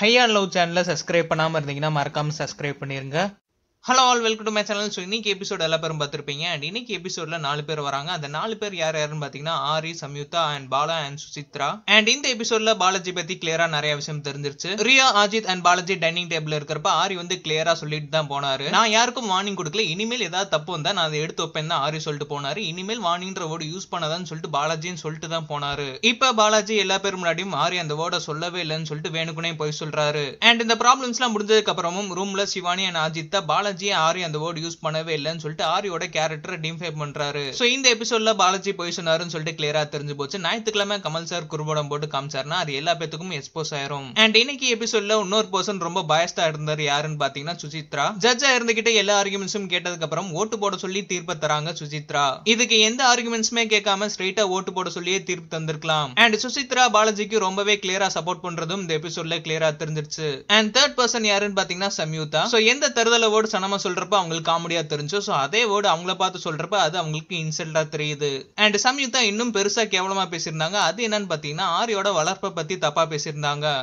high and love சேனலை subscribe பண்ணாமல் இருந்தீங்கன்னா மறக்காமல் சப்ஸ்கிரைப் பண்ணிடுங்க hello all welcome to my channel so இன்னைக்கு எபிசோட் எல்லா பேரும் பார்த்துருப்பீங்க அண்ட் இன்னைக்கு எபிசோடில் நாலு பேர் வராங்க அந்த நாலு பேர் யார் யாருன்னு பார்த்தீங்கன்னா Aari Samyutha and Bala and Suchitra and இந்த எபிசோடில் பாலாஜி பற்றி கிளியராக நிறைய விஷயம் தெரிஞ்சிருச்சு Riya Ajith and Balaji dining table இருக்கிறப்ப ஆரி வந்து கிளியரா சொல்லிட்டு தான் போனாரு நான் யாருக்கும் வார்னிங் கொடுக்கல இனிமேல் ஏதாவது தப்பு வந்தால் நான் அதை எடுத்து வைப்பேன் தான் ஆரி சொல்லிட்டு போனாரு இனிமேல் வார்னிங்ன்ற வேர்டு யூஸ் பண்ணதான்னு சொல்லிட்டு பாலாஜின்னு சொல்லிட்டு தான் போனாரு இப்போ பாலாஜி எல்லா பேர் முன்னாடியும் ஆரி அந்த வேர்டை சொல்லவே இல்லைன்னு சொல்லிட்டு வேணுக்குனே போய் சொல்றாரு அண்ட் இந்த ப்ராப்ளம்ஸ்லாம் அப்புறமும் ரூம்ல சிவானி அண்ட் அஜித் தான் பாலாஜியே ஆரி அந்த யூஸ் பண்ணவே இல்லைன்னு சொல்லிட்டு ஆரியோட கேரக்டர் டிம்ஃபை பண்றாரு ஸோ இந்த எபிசோட்ல பாலாஜி போய் சொன்னாருன்னு சொல்லிட்டு கிளியரா தெரிஞ்சு போச்சு ஞாயிற்றுக்கிழமை கமல் சார் போட்டு காமிச்சார்னா அது எல்லா பேத்துக்கும் எக்ஸ்போஸ் ஆயிரும் அண்ட் இன்னைக்கு எபிசோட்ல இன்னொரு பர்சன் ரொம்ப பயஸ்டா இருந்தார் யாருன்னு பாத்தீங்கன்னா சுசித்ரா ஜட்ஜா இருந்துகிட்ட எல்லா ஆர்குமெண்ட்ஸும் கேட்டதுக்கு அப்புறம் ஓட்டு போட சொல்லி தீர்ப்பை தராங்க சுசித்ரா இதுக்கு எந்த ஆர்குமெண்ட்ஸுமே கேட்காம ஸ்ட்ரைட்டா ஓட்டு போட சொல்லியே தீர்ப்பு தந்திருக்கலாம் அண்ட் சுசித்ரா பாலாஜிக்கு ரொம்பவே கிளியரா சப்போர்ட் பண்றதும் இந்த எபிசோட்ல கிளியரா தெரிஞ்சிருச்சு அண்ட் தேர்ட் பர்சன் யாருன்னு பாத்தீங்கன்னா சம்யுதா சோ எந்த தருதலவோடு சனமாக சொல்றப்ப அவங்களுக்கு காமெடியா தெரிஞ்சோ ஸோ அதே வேர்டு அவங்கள பார்த்து சொல்றப்ப அது அவங்களுக்கு இன்சல்ட்டாக தெரியுது அண்ட் சம்யுக்தா இன்னும் பெருசா கேவலமா பேசியிருந்தாங்க அது என்னன்னு பாத்தீங்கன்னா ஆரியோட வளர்ப்பை பத்தி தப்பா பேசியிருந்தாங்க